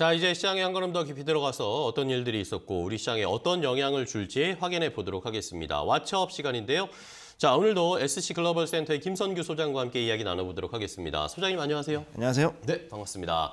자, 이제 시장에 한 걸음 더 깊이 들어가서 어떤 일들이 있었고 우리 시장에 어떤 영향을 줄지 확인해 보도록 하겠습니다. 왓츠업 시간인데요. 자, 오늘도 SC 글로벌 센터의 김선규 소장과 함께 이야기 나눠보도록 하겠습니다. 소장님 안녕하세요. 안녕하세요. 네, 반갑습니다.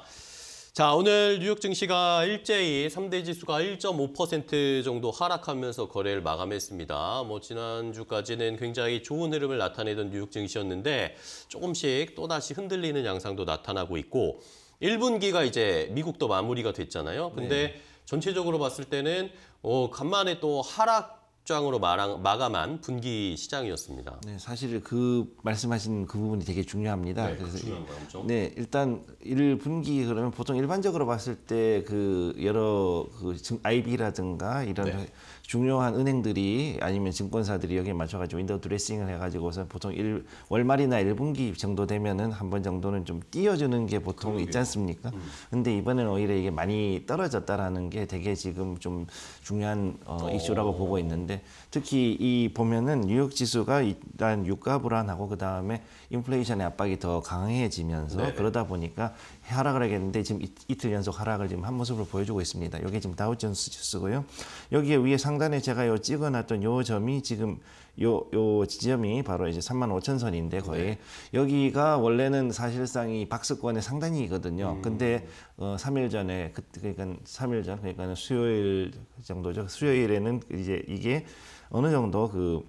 자, 오늘 뉴욕 증시가 일제히 3대 지수가 1.5% 정도 하락하면서 거래를 마감했습니다. 뭐 지난주까지는 굉장히 좋은 흐름을 나타내던 뉴욕 증시였는데 조금씩 또다시 흔들리는 양상도 나타나고 있고 1분기가 이제 미국도 마무리가 됐잖아요. 근데 네. 전체적으로 봤을 때는 어, 간만에 또 하락 확장으로 마감한 분기 시장이었습니다. 네, 사실 그 말씀하신 그 부분이 되게 중요합니다. 네, 그래서 그 네, 일단 1분기 그러면 보통 일반적으로 봤을 때 그 여러 그 IB라든가 이런 네. 중요한 은행들이 아니면 증권사들이 여기에 맞춰가지고 윈도우 드레싱을 해가지고서 보통 일, 월말이나 1분기 정도 되면은 한 번 정도는 좀 띄워주는 게 보통 그러게요. 있지 않습니까? 음. 근데 이번에는 오히려 이게 많이 떨어졌다라는 게 되게 지금 좀 중요한 어, 어. 이슈라고 보고 있는데 특히 이 보면은 뉴욕 지수가 일단 유가 불안하고 그 다음에 인플레이션의 압박이 더 강해지면서 네. 그러다 보니까 하락을 하겠는데 지금 이, 틀 연속 하락을 지금 한 모습을 보여주고 있습니다. 여기 지금 다우존스 지수고요. 여기에 위에 상단에 제가 요 찍어놨던 요 점이 지금 요, 요 지점이 바로 이제 3만 5천 선인데 거의 네. 여기가 원래는 사실상 이 박스권의 상단이거든요. 음. 근데 어, 3일 전에 그, 그러니까 3일 전 그러니까 수요일 정도죠. 수요일에는 이제 이게 어느 정도 그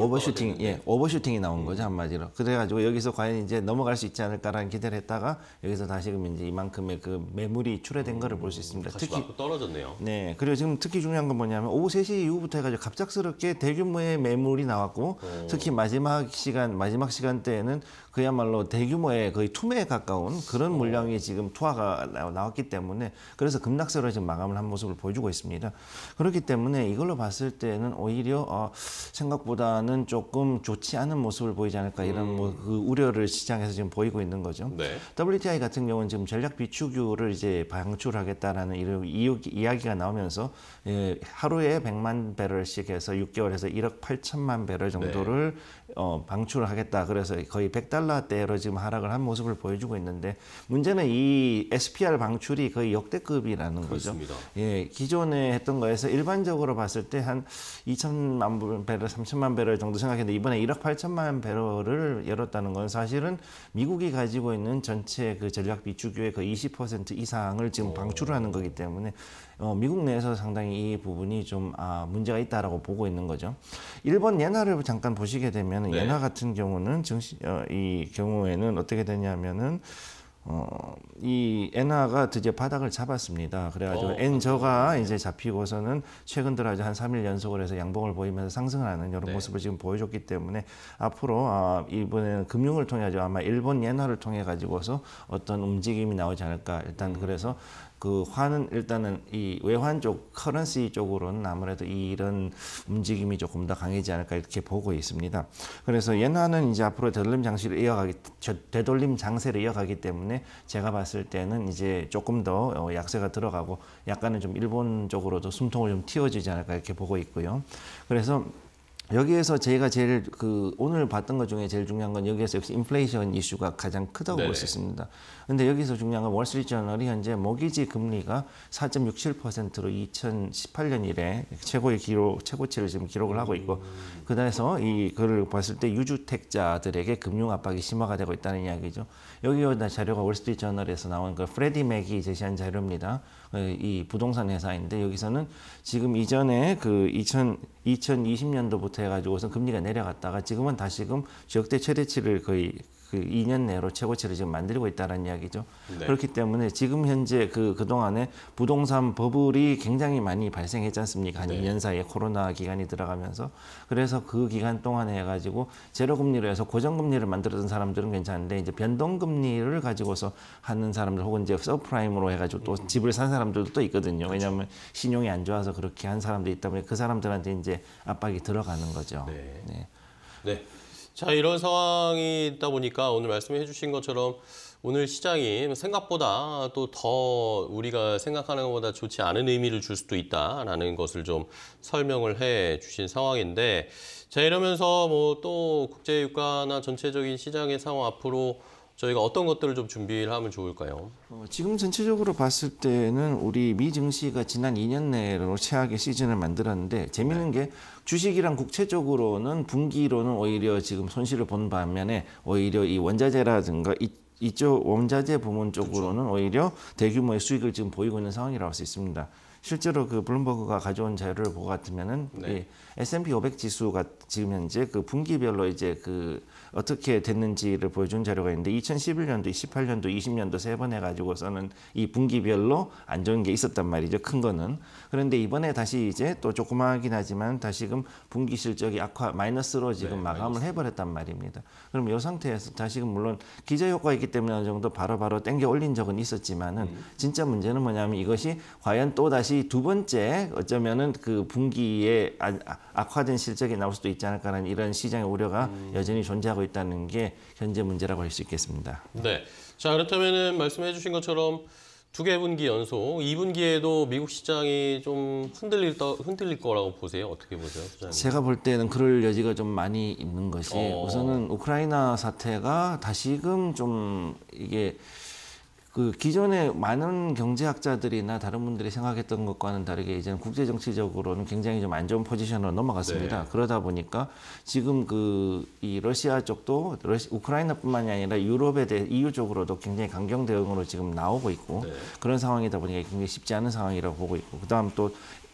오버슈팅, 예, 오버슈팅이 나온 거죠 예. 한마디로. 그래가지고 여기서 과연 이제 넘어갈 수 있지 않을까라는 기대를 했다가 여기서 다시금 이제 이만큼의 그 매물이 출회된 음, 거를 볼 수 있습니다. 특히 떨어졌네요. 네, 그리고 지금 특히 중요한 건 뭐냐면 오후 3시 이후부터 해가지고 갑작스럽게 대규모의 매물이 나왔고 오. 어. 특히 마지막 시간 마지막 시간대에는 그야말로 대규모의 거의 투매에 가까운 그런 어. 물량이 오. 지금 투하가 나왔기 때문에 그래서 급락세로 지금 마감을 한 모습을 보여주고 있습니다. 그렇기 때문에 이걸로 봤을 때는 오히려 어, 생각보다는 시는 조금 좋지 않은 모습을 보이지 않을까 이런 음. 뭐그 우려를 시장에서 지금 보이고 있는 거죠. 네. WTI 같은 경우는 지금 전략 비축유를 이제 방출하겠다라는 이런 이야기가 나오면서 예, 하루에 100만 배럴씩 해서 6개월에서 1억 8천만 배럴 정도를 네. 어, 방출 하겠다. 그래서 거의 100달러대로 지금 하락을 한 모습을 보여주고 있는데 문제는 이 SPR 방출이 거의 역대급이라는 그렇습니다. 거죠. 예, 기존에 했던 거에서 일반적으로 봤을 때 한 2천만 배럴, 3천만 배럴 배럴 정도 생각했는데 이번에 1억 8천만 배럴을 열었다는 건 사실은 미국이 가지고 있는 전체 그 전략 비축유의 거의 그 20% 이상을 지금 방출을 하는 거기 때문에 어, 미국 내에서 상당히 이 부분이 좀 아, 문제가 있다라고 보고 있는 거죠. 일본 엔화를 잠깐 보시게 되면 네. 엔화 같은 경우는 증시 어, 이 경우에는 어떻게 되냐면은 어, 이 엔화가 드디어 바닥을 잡았습니다. 그래가지고 엔저가 어, 이제 잡히고서는 최근 들어 이제 한 3일 연속을 해서 양봉을 보이면서 상승하는 을 이런 네. 모습을 지금 보여줬기 때문에 앞으로 아, 이번에는 금융을 통해 가 아마 일본 엔화를 통해 가지고서 어떤 움직임이 나오지 않을까. 일단 음. 그래서 그 화는 일단은 이 외환 쪽 커런시 쪽으로는 아무래도 이런 움직임이 조금 더 강해지지 않을까 이렇게 보고 있습니다. 그래서 엔화는 이제 앞으로 되돌림 장세를 이어가기 되돌림 장세를 이어가기 때문에 때문에 제가 봤을 때는 이제 조금 더 어, 약세가 들어가고 약간은 좀 일본 쪽으로도 숨통을 좀 틔워지지 않을까 이렇게 보고 있고요. 그래서 여기에서 제가 제일 그 오늘 봤던 것 중에 제일 중요한 건 여기에서 역시 인플레이션 이슈가 가장 크다고 볼수 네. 있습니다. 근데 여기서 중요한 건 월스트리트저널이 현재 모기지 금리가 4.67%로 2018년 이래 최고의 기록 최고치를 지금 기록을 하고 있고 그다음에서 이 글을 봤을 때 유주택자들에게 금융 압박이 심화가 되고 있다는 이야기죠. 여기 에 자료가 월스트리트저널에서 나온 그 프레디 맥이 제시한 자료입니다. 어, 이 부동산 회사인데 여기서는 지금 이전에 그 2000, 2020년도부터 해가지고서 금리가 내려갔다가 지금은 다시금 지역대 최대치를 거의 그 2년 내로 최고치를 지금 만들고 있다는 이야기죠. 네. 그렇기 때문에 지금 현재 그, 그동안에 부동산 버블이 굉장히 많이 발생했지 않습니까? 한 네. 2년 사이에 코로나 기간이 들어가면서. 그래서 그 기간 동안에 해가지고 제로금리로 해서 고정금리를 만들었던 사람들은 괜찮은데 이제 변동금리를 가지고서 하는 사람들 혹은 이제 서프라임으로 해가지고 또 집을 산 사람들도 또 있거든요. 그렇죠. 왜냐하면 신용이 안 좋아서 그렇게 한 사람도 있다 보니 그 사람들한테 이제 압박이 들어가는 거죠. 네. 네. 네. 자 이런 상황이 있다 보니까 오늘 말씀해 주신 것처럼 오늘 시장이 생각보다 또 더 우리가 생각하는 것보다 좋지 않은 의미를 줄 수도 있다라는 것을 좀 설명을 해 주신 상황인데 자 이러면서 뭐 또 국제유가나 전체적인 시장의 상황 앞으로 저희가 어떤 것들을 좀 준비를 하면 좋을까요? 어, 지금 전체적으로 봤을 때는 우리 미 증시가 지난 2년 내로 최악의 시즌을 만들었는데 재미있는 네. 게 주식이랑 국채적으로는 분기로는 오히려 지금 손실을 본 반면에 오히려 이 원자재라든가 이 이쪽 원자재 부문 쪽으로는 그렇죠. 오히려 대규모의 수익을 지금 보이고 있는 상황이라고 할 수 있습니다. 실제로 그 블룸버그가 가져온 자료를 보고 같으면은 네. 이 S&P 500 지수가 지금 현재 그 분기별로 이제 그 어떻게 됐는지를 보여준 자료가 있는데 2011년도, 18년도, 20년도 세 번 해가지고서는 이 분기별로 안 좋은 게 있었단 말이죠. 큰 거는. 그런데 이번에 다시 이제 또 조그마하긴 하지만 다시금 분기 실적이 악화 마이너스로 지금 네, 마감을 마이너스. 해버렸단 말입니다. 그럼 이 상태에서 다시금 물론 기저 효과 있기 때문에 어느 정도 바로바로 바로 땡겨 올린 적은 있었지만은 음. 진짜 문제는 뭐냐면 이것이 과연 또 다시 다시 두 번째 어쩌면은 그 분기에 아, 아, 악화된 실적이 나올 수도 있지 않을까라는 이런 시장의 우려가 음. 여전히 존재하고 있다는 게 현재 문제라고 할 수 있겠습니다. 네. 자, 그렇다면은 말씀해 주신 것처럼 두 개 분기 연속, 이분기에도 미국 시장이 좀 흔들릴, 흔들릴 거라고 보세요? 어떻게 보세요? 소장님? 제가 볼 때는 그럴 여지가 좀 많이 있는 것이 어... 우선은 우크라이나 사태가 다시금 좀 이게 그 기존에 많은 경제학자들이나 다른 분들이 생각했던 것과는 다르게 이제는 국제 정치적으로는 굉장히 좀 안 좋은 포지션으로 넘어갔습니다. 네. 그러다 보니까 지금 그 이 러시아 쪽도 러시, 우크라이나뿐만이 아니라 유럽에 대해 EU 쪽으로도 굉장히 강경 대응으로 지금 나오고 있고 네. 그런 상황이다 보니까 굉장히 쉽지 않은 상황이라고 보고 있고 그다음 또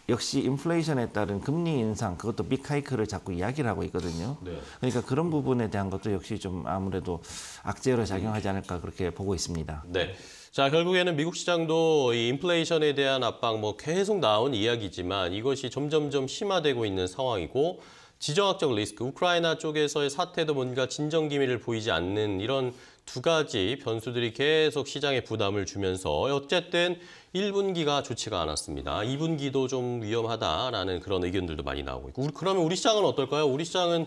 역시 인플레이션에 따른 금리 인상 그것도 빅하이크를 자꾸 이야기를 하고 있거든요. 네. 그러니까 그런 부분에 대한 것도 역시 좀 아무래도 악재로 작용하지 않을까 그렇게 보고 있습니다. 네. 자 결국에는 미국 시장도 이 인플레이션에 대한 압박 뭐 계속 나온 이야기지만 이것이 점점점 심화되고 있는 상황이고 지정학적 리스크, 우크라이나 쪽에서의 사태도 뭔가 진정 기미를 보이지 않는 이런 두 가지 변수들이 계속 시장에 부담을 주면서 어쨌든 1분기가 좋지가 않았습니다. 2분기도 좀 위험하다라는 그런 의견들도 많이 나오고 있고. 우리, 그러면 우리 시장은 어떨까요? 우리 시장은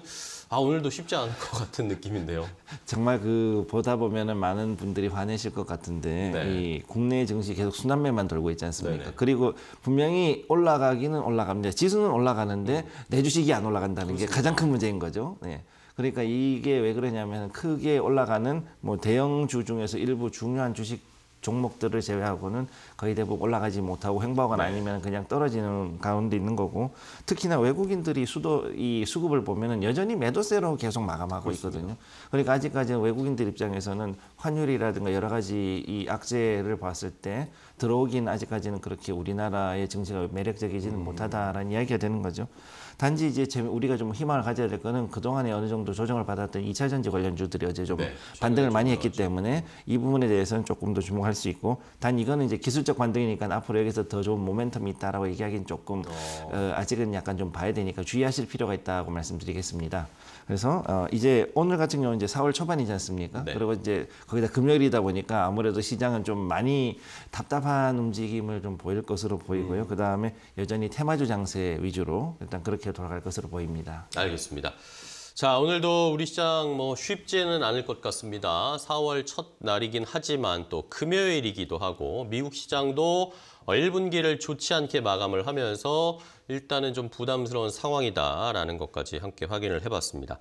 아 오늘도 쉽지 않을 것 같은 느낌인데요. 정말 그 보다 보면은 많은 분들이 화내실 것 같은데 네. 이 국내 증시 계속 순환매만 돌고 있지 않습니까? 네네. 그리고 분명히 올라가기는 올라갑니다. 지수는 올라가는데 음. 내 주식이 안 올라간다는 그렇습니다. 게 가장 큰 문제인 거죠. 네. 그러니까 이게 왜 그러냐면 크게 올라가는 뭐 대형주 중에서 일부 중요한 주식 종목들을 제외하고는 거의 대부분 올라가지 못하고 횡보하거나 네. 아니면 그냥 떨어지는 가운데 있는 거고 특히나 외국인들이 수도 이 수급을 보면은 여전히 매도세로 계속 마감하고 있거든요. 그러니까 아직까지 외국인들 입장에서는 환율이라든가 여러 가지 이 악재를 봤을 때 들어오긴 아직까지는 그렇게 우리나라의 정시가 매력적이지는 음. 못하다라는 이야기가 되는 거죠. 단지 이제 우리가 좀 희망을 가져야 될 거는 그동안에 어느 정도 조정을 받았던 2차 전지 관련주들이 어제 좀 네, 반등을 많이 했기 맞죠. 때문에 이 부분에 대해서는 조금 더 주목할 수 있고 단 이거는 이제 기술적 반등이니까 앞으로 여기서 더 좋은 모멘텀이 있다라고 얘기하기는 조금 어. 어, 아직은 약간 좀 봐야 되니까 주의하실 필요가 있다고 말씀드리겠습니다. 그래서 어, 이제 오늘 같은 경우는 이제 4월 초반이지 않습니까? 네. 그리고 이제 거기다 금요일이다 보니까 아무래도 시장은 좀 많이 답답한 상판 움직임을 좀 보일 것으로 보이고요. 음. 그 다음에 여전히 테마주 장세 위주로 일단 그렇게 돌아갈 것으로 보입니다. 알겠습니다. 자, 오늘도 우리 시장 뭐 쉽지는 않을 것 같습니다. 4월 첫 날이긴 하지만 또 금요일이기도 하고 미국 시장도 1분기를 좋지 않게 마감을 하면서 일단은 좀 부담스러운 상황이다라는 것까지 함께 확인을 해봤습니다.